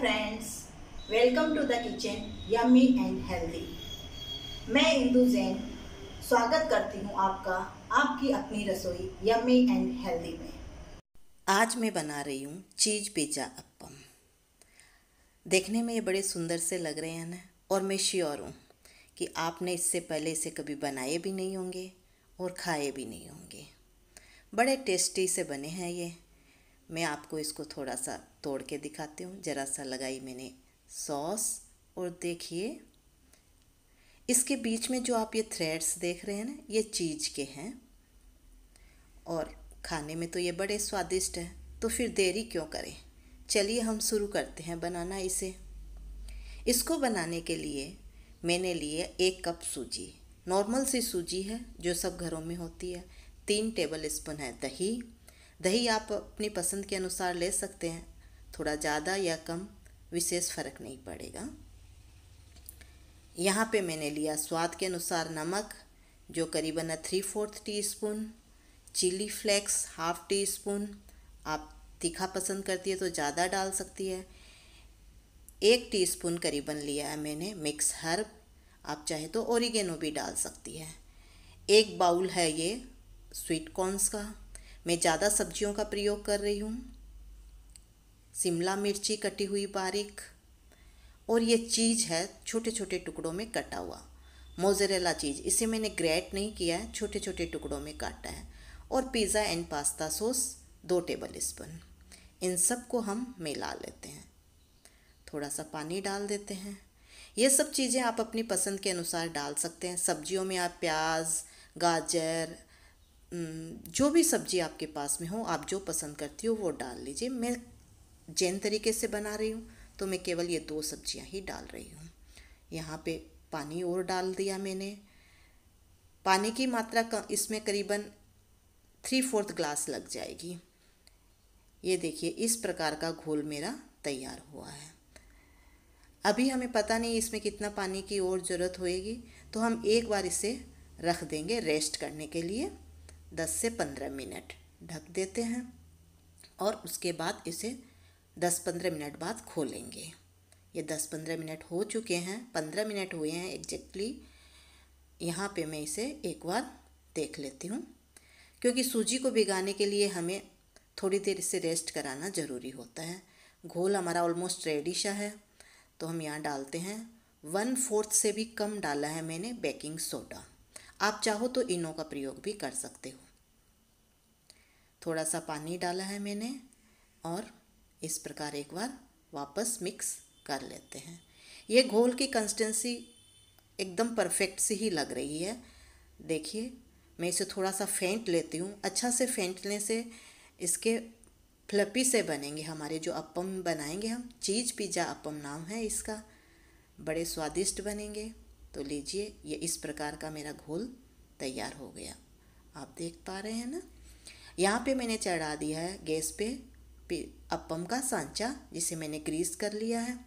friends welcome to the kitchen yummy and healthy मैं इंदू जैन स्वागत करती हूँ आपका आपकी अपनी रसोई यम्मी एंड हेल्दी में आज मैं बना रही हूँ चीज़ पिज्ज़ा अप्पम देखने में ये बड़े सुंदर से लग रहे हैं ना और मैं श्योर हूँ कि आपने इससे पहले इसे कभी बनाए भी नहीं होंगे और खाए भी नहीं होंगे बड़े टेस्टी से बने हैं ये मैं आपको इसको थोड़ा सा तोड़ के दिखाती हूँ ज़रा सा लगाई मैंने सॉस और देखिए इसके बीच में जो आप ये थ्रेड्स देख रहे हैं ना ये चीज़ के हैं और खाने में तो ये बड़े स्वादिष्ट हैं तो फिर देरी क्यों करें चलिए हम शुरू करते हैं बनाना इसे इसको बनाने के लिए मैंने लिए एक कप सूजी नॉर्मल सी सूजी है जो सब घरों में होती है तीन टेबल स्पून है दही दही आप अपनी पसंद के अनुसार ले सकते हैं थोड़ा ज़्यादा या कम विशेष फ़र्क नहीं पड़ेगा यहाँ पे मैंने लिया स्वाद के अनुसार नमक जो करीबन three fourth teaspoon chilli flakes half teaspoon आप तीखा पसंद करती है तो ज़्यादा डाल सकती है एक टी स्पून करीबन लिया है मैंने मिक्स हर्ब आप चाहे तो ओरिगेनो भी डाल सकती है एक बाउल है ये स्वीट कॉर्नस का मैं ज़्यादा सब्जियों का प्रयोग कर रही हूँ शिमला मिर्ची कटी हुई बारीक और ये चीज़ है छोटे छोटे टुकड़ों में कटा हुआ मोजरेला चीज़ इसे मैंने ग्रेट नहीं किया है छोटे छोटे टुकड़ों में काटा है और पिज़्ज़ा एंड पास्ता सॉस दो टेबल स्पून इन सब को हम मिला लेते हैं थोड़ा सा पानी डाल देते हैं ये सब चीज़ें आप अपनी पसंद के अनुसार डाल सकते हैं सब्जियों में आप प्याज गाजर जो भी सब्जी आपके पास में हो आप जो पसंद करती हो वो डाल लीजिए मैं जैन तरीके से बना रही हूँ तो मैं केवल ये दो सब्जियाँ ही डाल रही हूँ यहाँ पे पानी और डाल दिया मैंने पानी की मात्रा का इसमें करीबन थ्री फोर्थ ग्लास लग जाएगी ये देखिए इस प्रकार का घोल मेरा तैयार हुआ है अभी हमें पता नहीं इसमें कितना पानी की और ज़रूरत होएगी तो हम एक बार इसे रख देंगे रेस्ट करने के लिए 10 से 15 मिनट ढक देते हैं और उसके बाद इसे 10-15 मिनट बाद खोलेंगे ये 10-15 मिनट हो चुके हैं 15 मिनट हुए हैं एग्जैक्टली यहाँ पे मैं इसे एक बार देख लेती हूँ क्योंकि सूजी को भिगाने के लिए हमें थोड़ी देर इसे रेस्ट कराना ज़रूरी होता है घोल हमारा ऑलमोस्ट रेडी सा है तो हम यहाँ डालते हैं वन फोर्थ से भी कम डाला है मैंने बेकिंग सोडा आप चाहो तो इनो का प्रयोग भी कर सकते हो थोड़ा सा पानी डाला है मैंने और इस प्रकार एक बार वापस मिक्स कर लेते हैं ये घोल की कंसिस्टेंसी एकदम परफेक्ट सी ही लग रही है देखिए मैं इसे थोड़ा सा फेंट लेती हूँ अच्छा से फेंटने से इसके फ्लपी से बनेंगे हमारे जो अपम बनाएंगे हम चीज़ पिज़्ज़ा अपम नाम है इसका बड़े स्वादिष्ट बनेंगे तो लीजिए ये इस प्रकार का मेरा घोल तैयार हो गया आप देख पा रहे हैं ना यहाँ पे मैंने चढ़ा दिया है गैस पे अपम का सांचा जिसे मैंने ग्रीस कर लिया है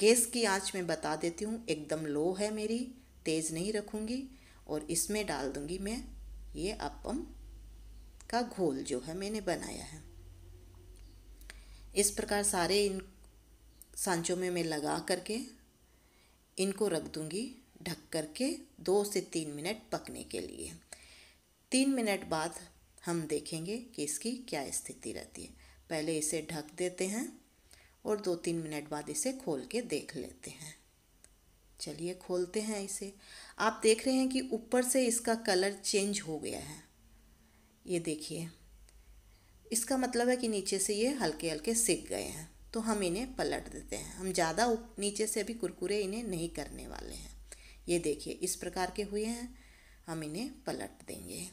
गैस की आंच में बता देती हूँ एकदम लो है मेरी तेज़ नहीं रखूँगी और इसमें डाल दूँगी मैं ये अपम का घोल जो है मैंने बनाया है इस प्रकार सारे इन सांचों में मैं लगा करके इनको रख दूंगी ढक कर के दो से तीन मिनट पकने के लिए तीन मिनट बाद हम देखेंगे कि इसकी क्या स्थिति रहती है पहले इसे ढक देते हैं और दो तीन मिनट बाद इसे खोल के देख लेते हैं चलिए खोलते हैं इसे आप देख रहे हैं कि ऊपर से इसका कलर चेंज हो गया है ये देखिए इसका मतलब है कि नीचे से ये हल्के हल्के सिक गए हैं तो हम इन्हें पलट देते हैं हम ज़्यादा नीचे से भी कुरकुरे इन्हें नहीं करने वाले हैं ये देखिए इस प्रकार के हुए हैं हम इन्हें पलट देंगे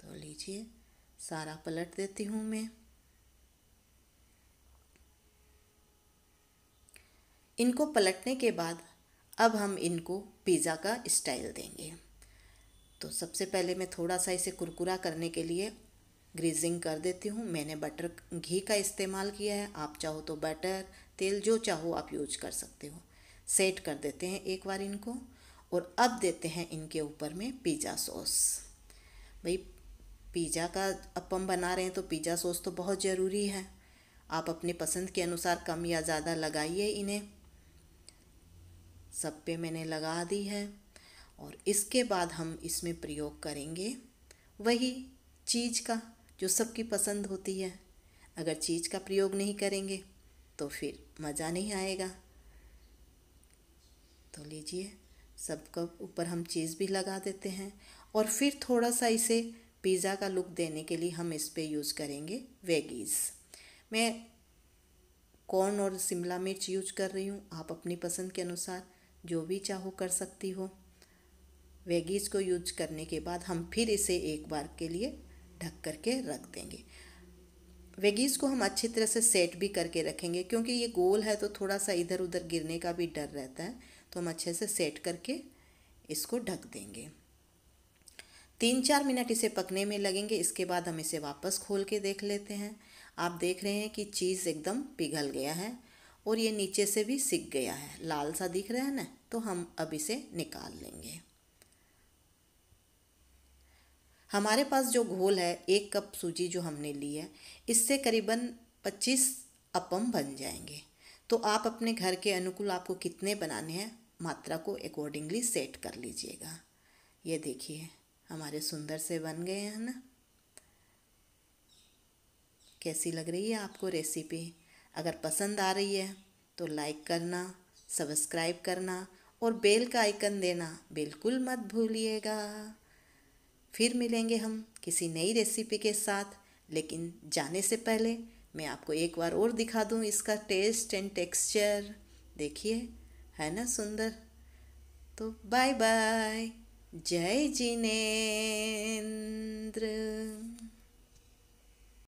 तो लीजिए सारा पलट देती हूँ मैं इनको पलटने के बाद अब हम इनको पिज़्ज़ा का स्टाइल देंगे तो सबसे पहले मैं थोड़ा सा इसे कुरकुरा करने के लिए ग्रीजिंग कर देती हूँ मैंने बटर घी का इस्तेमाल किया है आप चाहो तो बटर तेल जो चाहो आप यूज कर सकते हो सेट कर देते हैं एक बार इनको और अब देते हैं इनके ऊपर में पिज़्ज़ा सॉस भाई पिज़्ज़ा का अपम बना रहे हैं तो पिज़्ज़ा सॉस तो बहुत ज़रूरी है आप अपने पसंद के अनुसार कम या ज़्यादा लगाइए इन्हें सब पे मैंने लगा दी है और इसके बाद हम इसमें प्रयोग करेंगे वही चीज़ का जो सबकी पसंद होती है अगर चीज़ का प्रयोग नहीं करेंगे तो फिर मज़ा नहीं आएगा तो लीजिए सबका ऊपर हम चीज़ भी लगा देते हैं और फिर थोड़ा सा इसे पिज़्ज़ा का लुक देने के लिए हम इस पर यूज़ करेंगे वेगीज़ मैं कॉर्न और शिमला मिर्च यूज कर रही हूँ आप अपनी पसंद के अनुसार जो भी चाहो कर सकती हो वेगीज़ को यूज करने के बाद हम फिर इसे एक बार के लिए ढक करके रख देंगे वेगीज़ को हम अच्छी तरह से सेट भी करके रखेंगे क्योंकि ये गोल है तो थोड़ा सा इधर उधर गिरने का भी डर रहता है तो हम अच्छे से सेट करके इसको ढक देंगे तीन चार मिनट इसे पकने में लगेंगे इसके बाद हम इसे वापस खोल के देख लेते हैं आप देख रहे हैं कि चीज़ एकदम पिघल गया है और ये नीचे से भी सिक गया है लाल सा दिख रहा है ना तो हम अब इसे निकाल लेंगे हमारे पास जो घोल है एक कप सूजी जो हमने ली है इससे करीबन पच्चीस अपम बन जाएंगे तो आप अपने घर के अनुकूल आपको कितने बनाने हैं मात्रा को अकॉर्डिंगली सेट कर लीजिएगा ये देखिए हमारे सुंदर से बन गए हैं ना कैसी लग रही है आपको रेसिपी अगर पसंद आ रही है तो लाइक करना सब्सक्राइब करना और बेल का आइकन देना बिल्कुल मत भूलिएगा फिर मिलेंगे हम किसी नई रेसिपी के साथ लेकिन जाने से पहले मैं आपको एक बार और दिखा दूँ इसका टेस्ट एंड टेक्सचर देखिए है ना सुंदर तो बाय बाय जय जिनेन्द्र